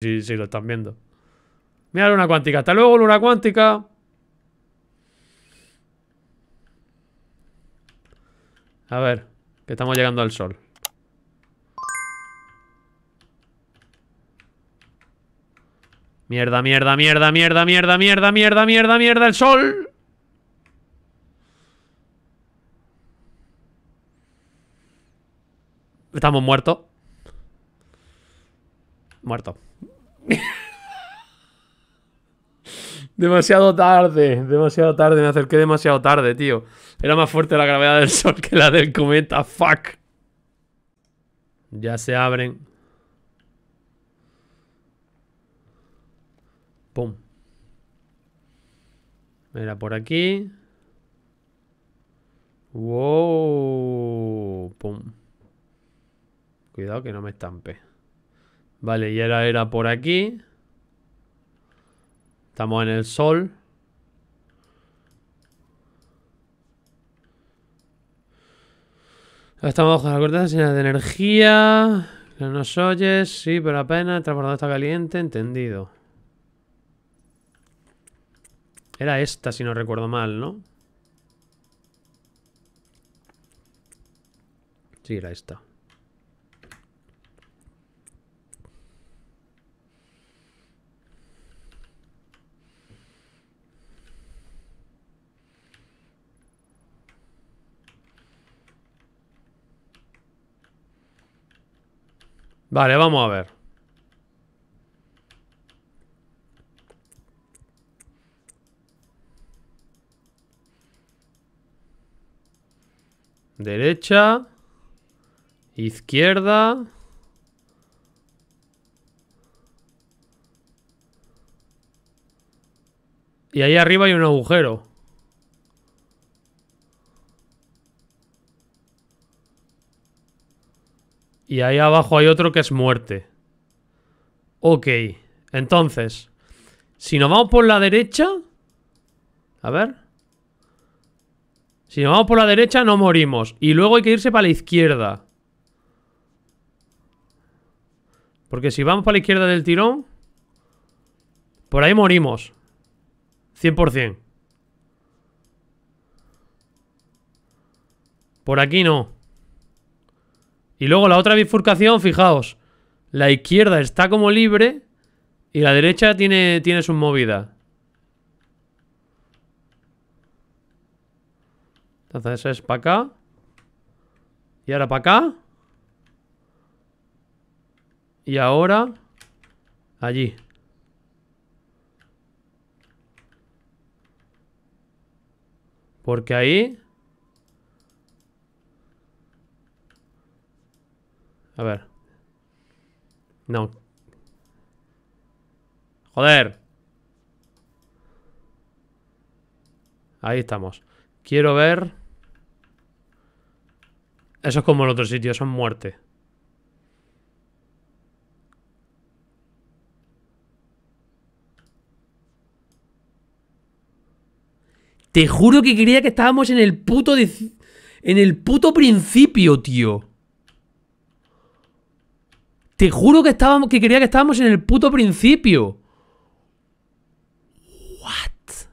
Sí, sí, lo están viendo. Mira luna cuántica. Hasta luego, luna cuántica. A ver, que estamos llegando al sol. Mierda, mierda, mierda, mierda, mierda, mierda, mierda, mierda, mierda, el sol. Estamos muertos. Muertos demasiado tarde, demasiado tarde, me acerqué demasiado tarde, tío. Era más fuerte la gravedad del sol que la del cometa, fuck. Ya se abren. Pum. Mira, por aquí. Wow. Pum. Cuidado que no me estampe. Vale, y ahora era por aquí. Estamos en el sol. Estamos bajo la corteza de energía. no nos oyes. Sí, pero apenas. El transbordador está caliente. Entendido. Era esta, si no recuerdo mal, ¿no? Sí, era esta. Vale, vamos a ver. Derecha. Izquierda. Y ahí arriba hay un agujero. Y ahí abajo hay otro que es muerte. Ok, entonces, si nos vamos por la derecha... A ver. Si nos vamos por la derecha no morimos. Y luego hay que irse para la izquierda. Porque si vamos para la izquierda del tirón... Por ahí morimos. 100%. Por aquí no. Y luego la otra bifurcación, fijaos. La izquierda está como libre y la derecha tiene, tiene su movida. Entonces es para acá. Y ahora para acá. Y ahora allí. Porque ahí A ver. No. Joder. Ahí estamos. Quiero ver... Eso es como en otro sitio, eso es muerte. Te juro que creía que estábamos en el puto... En el puto principio, tío. Te juro que estábamos, que quería que estábamos en el puto principio. What?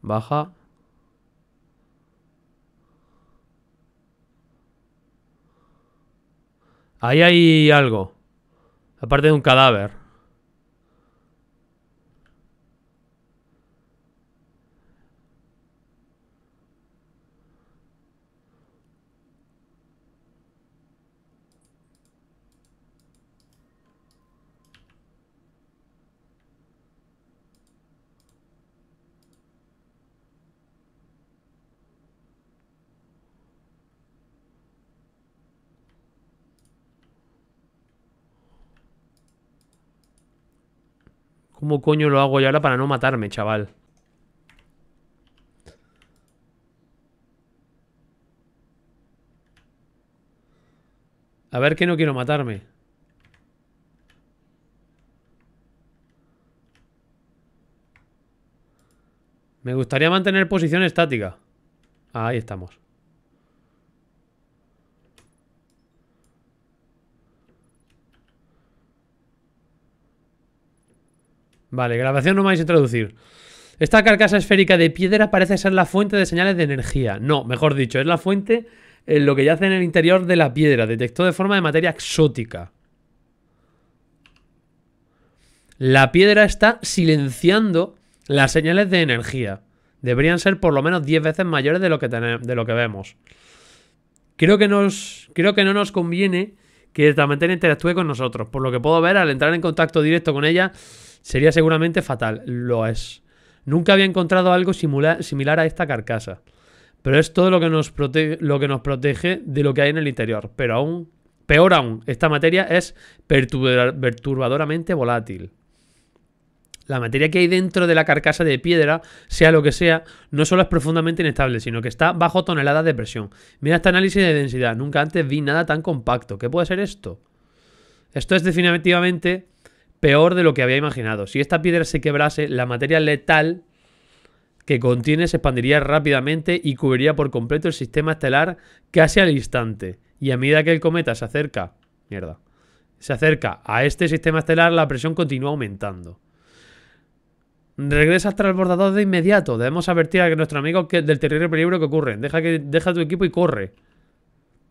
Baja. Ahí hay algo. Aparte de un cadáver. ¿Cómo coño lo hago yo ahora para no matarme, chaval? A ver que no quiero matarme. Me gustaría mantener posición estática. Ahí estamos. Vale, grabación no vais a introducir. Esta carcasa esférica de piedra parece ser la fuente de señales de energía. No, mejor dicho, es la fuente en eh, lo que yace en el interior de la piedra. Detectó de forma de materia exótica. La piedra está silenciando las señales de energía. Deberían ser por lo menos 10 veces mayores de lo que, de lo que vemos. Creo que, nos, creo que no nos conviene que esta materia interactúe con nosotros. Por lo que puedo ver, al entrar en contacto directo con ella, Sería seguramente fatal, lo es. Nunca había encontrado algo similar a esta carcasa. Pero es todo lo que, nos protege de lo que hay en el interior. Pero aún, peor aún, esta materia es perturbadoramente volátil. La materia que hay dentro de la carcasa de piedra, sea lo que sea, no solo es profundamente inestable, sino que está bajo toneladas de presión. Mira este análisis de densidad. Nunca antes vi nada tan compacto. ¿Qué puede ser esto? Esto es definitivamente peor de lo que había imaginado. Si esta piedra se quebrase, la materia letal que contiene se expandiría rápidamente y cubriría por completo el sistema estelar casi al instante. Y a medida que el cometa se acerca, mierda, se acerca a este sistema estelar, la presión continúa aumentando. Regresa al transbordador de inmediato. Debemos advertir a nuestro amigo que, del terrible peligro que ocurre. Deja, que, deja tu equipo y corre.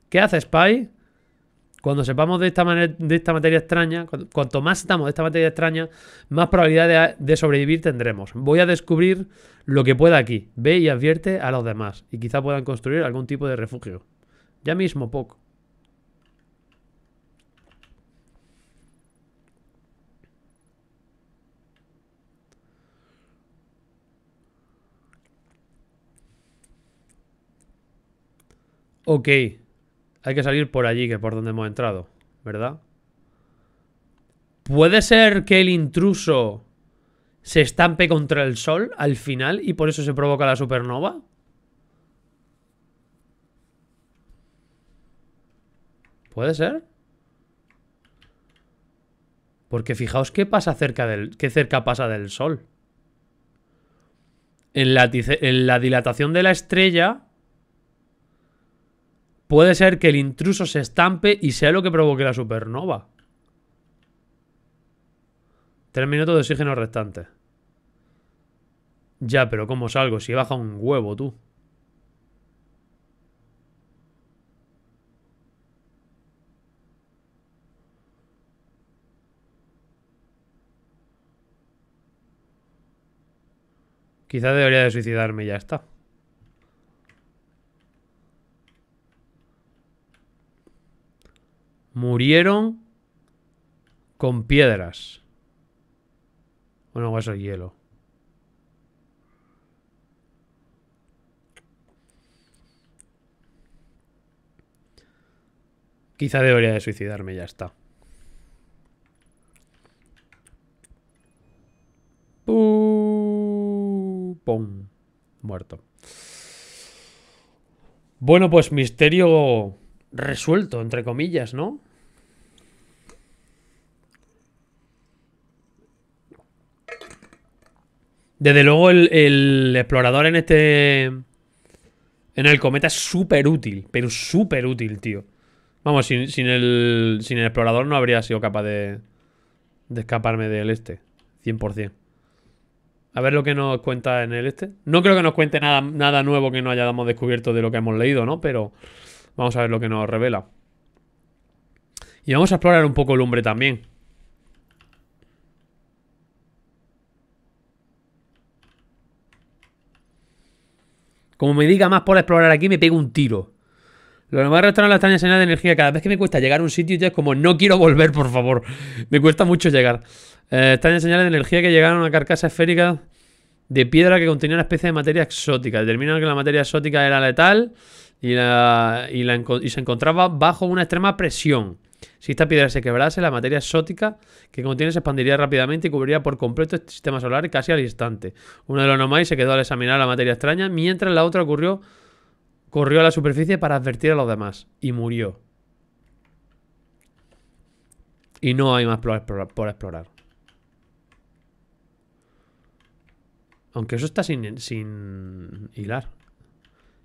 ¿Qué hace, Spy? Cuando sepamos de esta, de esta materia extraña, cuanto, más estamos de esta materia extraña, más probabilidad de, sobrevivir tendremos. Voy a descubrir lo que pueda aquí. Ve y advierte a los demás. Y quizá puedan construir algún tipo de refugio. Ya mismo, poco. Ok. Hay que salir por allí, que es por donde hemos entrado, ¿verdad? ¿Puede ser que el intruso se estampe contra el sol al final y por eso se provoca la supernova? ¿Puede ser? Porque fijaos qué pasa cerca del. qué cerca pasa del Sol. en la, dilatación de la estrella puede ser que el intruso se estampe y sea lo que provoque la supernova. Tres minutos de oxígeno restante. Ya, pero ¿cómo salgo? Si baja un huevo, tú. Quizá debería de suicidarme ya está. murieron con piedras. Bueno, eso es hielo. Quizá debería de suicidarme, ya está. ¡Pum! ¡Pum! Muerto. Bueno, pues misterio resuelto, entre comillas, ¿no? Desde luego el, explorador en este... En el cometa es súper útil, pero súper útil, tío. Vamos, sin, el, sin el explorador no habría sido capaz de, de escaparme del este. 100%. A ver lo que nos cuenta en el este. No creo que nos cuente nada, nada nuevo que no hayamos descubierto de lo que hemos leído, ¿no? Pero Vamos a ver lo que nos revela. Y vamos a explorar un poco el hombre también. Como me diga más por explorar aquí, me pego un tiro. Lo demás es la extraña señal de energía. Cada vez que me cuesta llegar a un sitio ya es como no quiero volver, por favor. me cuesta mucho llegar. Eh, señal de energía que llegaron a una carcasa esférica de piedra que contenía una especie de materia exótica. Determinaron que la materia exótica era letal y, la, y, se encontraba bajo una extrema presión. Si esta piedra se quebrase, la materia exótica que contiene se expandiría rápidamente y cubriría por completo el este sistema solar casi al instante. Uno de los nomás se quedó al examinar la materia extraña, mientras la otra ocurrió, corrió a la superficie para advertir a los demás y murió. Y no hay más por explorar. Aunque eso está sin, sin hilar.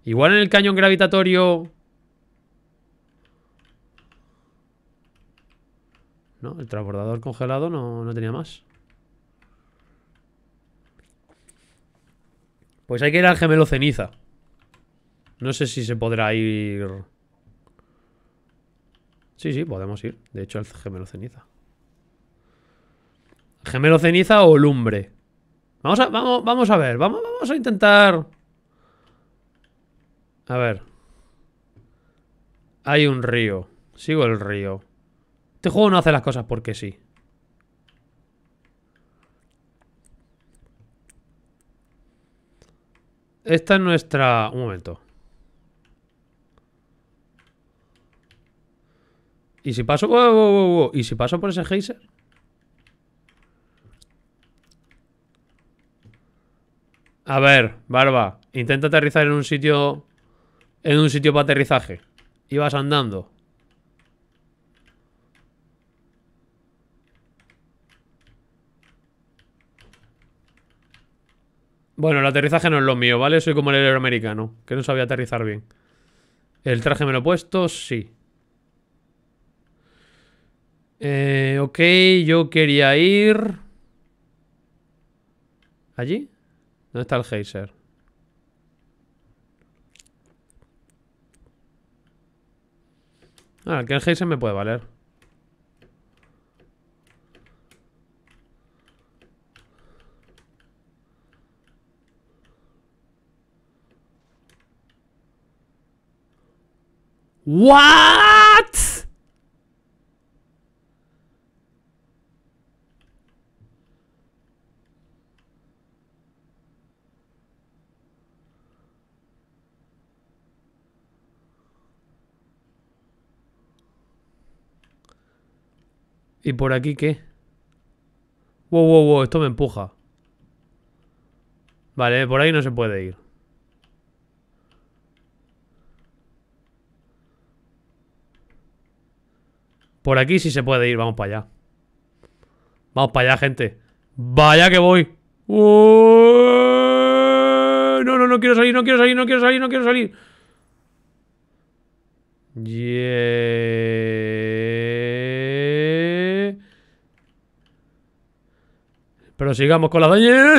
Igual en el cañón gravitatorio... No, el transbordador congelado no, no tenía más. Pues hay que ir al gemelo ceniza. No sé si se podrá ir... Sí, sí, podemos ir. De hecho, al gemelo ceniza. Gemelo ceniza o lumbre. Vamos a, vamos, vamos a ver. Vamos, vamos a intentar... A ver. Hay un río. Sigo el río. Este juego no hace las cosas porque sí. Esta es nuestra... Un momento. ¿Y si paso... ¡Wow, y si paso por ese geyser? A ver, Barba. Intenta aterrizar en un sitio en un sitio para aterrizaje. Ibas andando. Bueno, el aterrizaje no es lo mío, ¿vale? Soy como el héroe que no sabía aterrizar bien. El traje me lo he puesto, sí. Eh, ok, yo quería ir... ¿Allí? ¿Dónde está el geyser? Ah, el se me puede valer. What? ¿Y por aquí qué? Wow, wow, wow, esto me empuja. Vale, por ahí no se puede ir. Por aquí sí se puede ir, vamos para allá. Vamos para allá, gente. Vaya que voy. No, no, no quiero salir, no quiero salir, no quiero salir, no quiero salir. Yeah. Pero sigamos con la doña.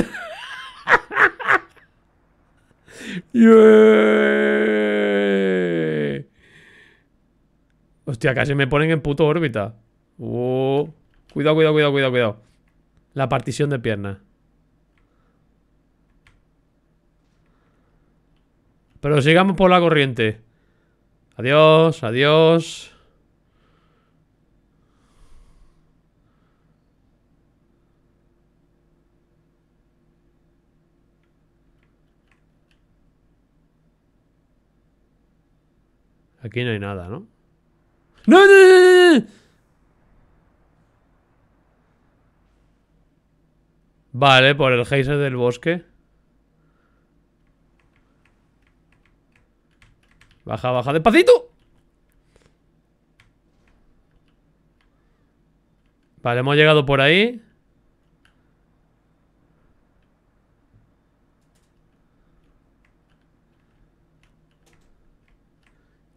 Hostia, casi me ponen en puto órbita. Cuidado, cuidado, cuidado, cuidado, cuidado. La partición de pierna. Pero sigamos por la corriente. Adiós, adiós. Aquí no hay nada, ¿no? ¡No, no, no, Vale, por el geyser del bosque. Baja, baja, despacito. Vale, hemos llegado por ahí.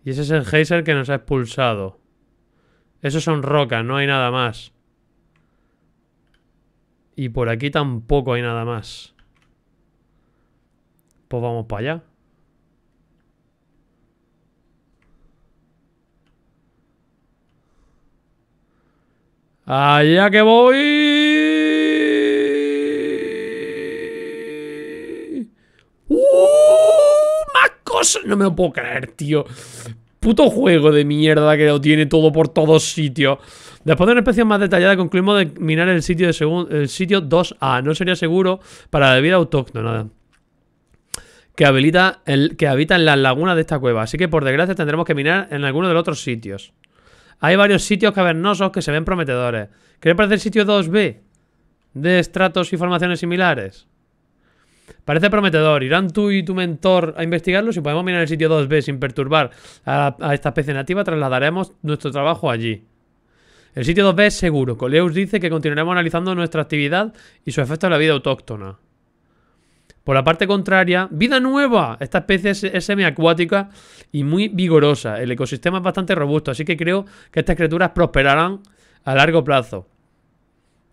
Y ese es el geyser que nos ha expulsado. Esos son rocas, no hay nada más. Y por aquí tampoco hay nada más. Pues vamos para allá. ¡Allá que voy! no me lo puedo creer, tío. Puto juego de mierda que lo tiene todo por todos sitios. Después de una especie más detallada, concluimos de minar el sitio, de el sitio 2A. No sería seguro para la vida autóctona que, habilita el, que habita en las lagunas de esta cueva. Así que, por desgracia, tendremos que minar en alguno de los otros sitios. Hay varios sitios cavernosos que se ven prometedores. ¿Qué le parece el sitio 2B? De estratos y formaciones similares. Parece prometedor. Irán tú y tu mentor a investigarlo. Si podemos mirar el sitio 2B sin perturbar a, esta especie nativa, trasladaremos nuestro trabajo allí. El sitio 2B es seguro. Coleus dice que continuaremos analizando nuestra actividad y su efecto en la vida autóctona. Por la parte contraria, vida nueva. Esta especie es, semiacuática y muy vigorosa. El ecosistema es bastante robusto, así que creo que estas criaturas prosperarán a largo plazo.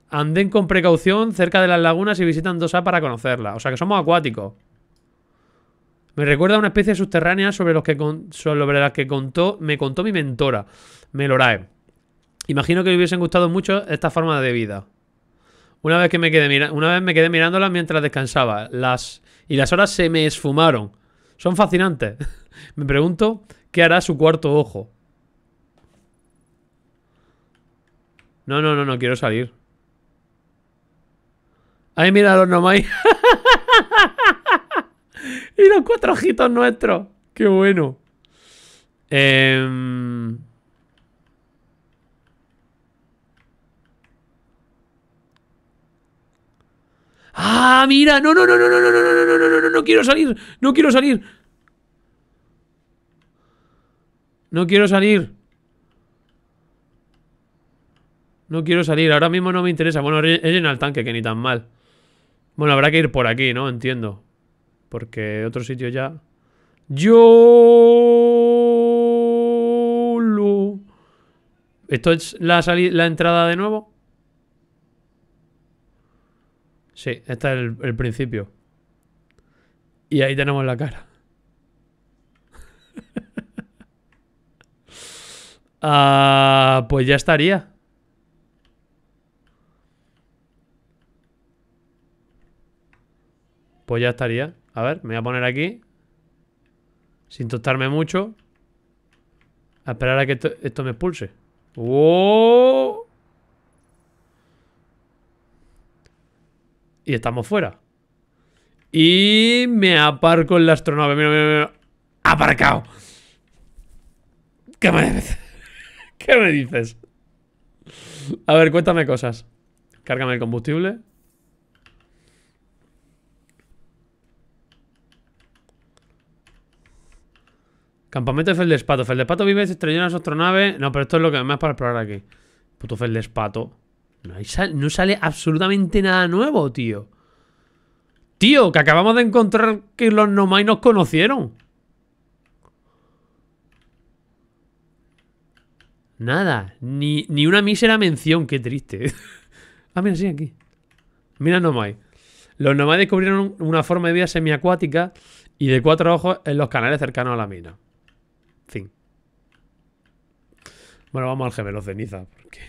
Anden con precaución cerca de las lagunas y visitan dos para conocerla. O sea que somos acuáticos. Me recuerda a una especie subterránea sobre, los que que contó, me contó mi mentora, Melorae. Imagino que le hubiesen gustado mucho esta forma de vida. Una vez, que me quedé, una vez me quedé mientras descansaba. Las, y las horas se me esfumaron. Son fascinantes. me pregunto qué hará su cuarto ojo. No, no, no, no quiero salir. Ahí los nomás. y los cuatro ojitos nuestros. Qué bueno. Ah, mira, no, no, no, no, no, no, no, no, no, no, no, no, no quiero salir, no quiero salir. No quiero salir. No quiero salir, ahora mismo no me interesa. Bueno, he llenado el tanque, que ni tan mal. Bueno, habrá que ir por aquí, ¿no? Entiendo. Porque otro sitio ya... Yo... ¿Esto es la, la entrada de nuevo? Sí, este es el, principio. Y ahí tenemos la cara. Ah, pues ya estaría. Pues ya estaría. A ver, me voy a poner aquí. Sin tostarme mucho. A esperar a que esto, me expulse. ¡Oh! Y estamos fuera. Y me aparco en la astronave. Mira, mira, mira. ¡Aparcado! ¿Qué me, ¿Qué me dices? A ver, cuéntame cosas. Cárgame el combustible. Campamento de Feldespato. Feldespato vive, se estrelló en su astronaves. No, pero esto es lo que más para explorar aquí. Puto Feldespato. No, no sale absolutamente nada nuevo, tío. Tío, que acabamos de encontrar que los Nomai nos conocieron. Nada, ni, ni una mísera mención, qué triste. ah, mira, sí, aquí. Mira Nomai. Los Nomai descubrieron una forma de vida semiacuática y de cuatro ojos en los canales cercanos a la mina. Fin. Bueno, vamos al gemelo ceniza, porque...